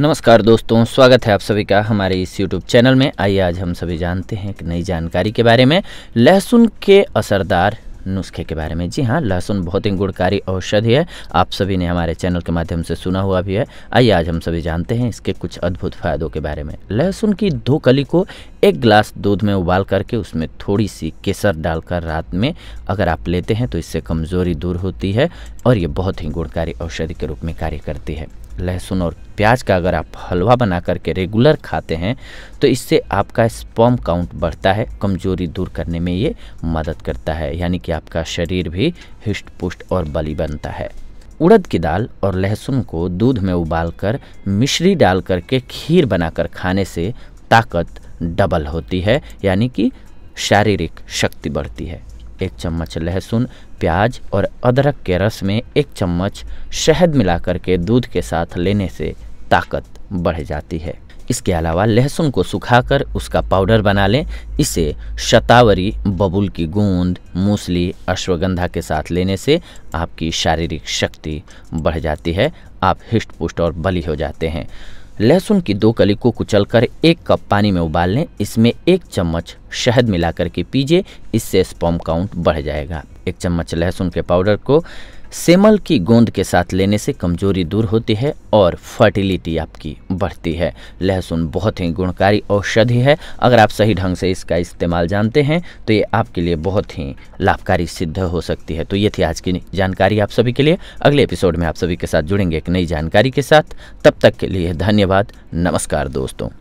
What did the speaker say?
नमस्कार दोस्तों स्वागत है आप सभी का हमारे इस यूट्यूब चैनल में आइए आज हम सभी जानते हैं एक नई जानकारी के बारे में लहसुन के असरदार नुस्खे के बारे में जी हाँ लहसुन बहुत ही गुणकारी औषधि है आप सभी ने हमारे चैनल के माध्यम से सुना हुआ भी है आइए आज हम सभी जानते हैं इसके कुछ अद्भुत फायदों के बारे में लहसुन की दो कली को एक गिलास दूध में उबाल करके उसमें थोड़ी सी केसर डालकर रात में अगर आप लेते हैं तो इससे कमज़ोरी दूर होती है और ये बहुत ही गुणकारी औषधि के रूप में कार्य करती है लहसुन और प्याज का अगर आप हलवा बना करके रेगुलर खाते हैं तो इससे आपका स्पॉम काउंट बढ़ता है कमज़ोरी दूर करने में ये मदद करता है यानी कि आपका शरीर भी हिष्ट पुष्ट और बली बनता है उड़द की दाल और लहसुन को दूध में उबालकर मिश्री डाल करके खीर बनाकर खाने से ताकत डबल होती है यानी कि शारीरिक शक्ति बढ़ती है एक चम्मच लहसुन प्याज और अदरक के रस में एक चम्मच शहद मिलाकर के दूध के साथ लेने से ताकत बढ़ जाती है इसके अलावा लहसुन को सुखाकर उसका पाउडर बना लें इसे शतावरी बबुल की गूंद मूसली अश्वगंधा के साथ लेने से आपकी शारीरिक शक्ति बढ़ जाती है आप हिष्ट पुष्ट और बली हो जाते हैं लहसुन की दो कली को कुचलकर एक कप पानी में उबाल लें इसमें एक चम्मच शहद मिलाकर के पीजिए इससे स्पॉम काउंट बढ़ जाएगा एक चम्मच लहसुन के पाउडर को सेमल की गोंद के साथ लेने से कमजोरी दूर होती है और फर्टिलिटी आपकी बढ़ती है लहसुन बहुत ही गुणकारी औषधि है अगर आप सही ढंग से इसका इस्तेमाल जानते हैं तो ये आपके लिए बहुत ही लाभकारी सिद्ध हो सकती है तो ये थी आज की जानकारी आप सभी के लिए अगले एपिसोड में आप सभी के साथ जुड़ेंगे एक नई जानकारी के साथ तब तक के लिए धन्यवाद नमस्कार दोस्तों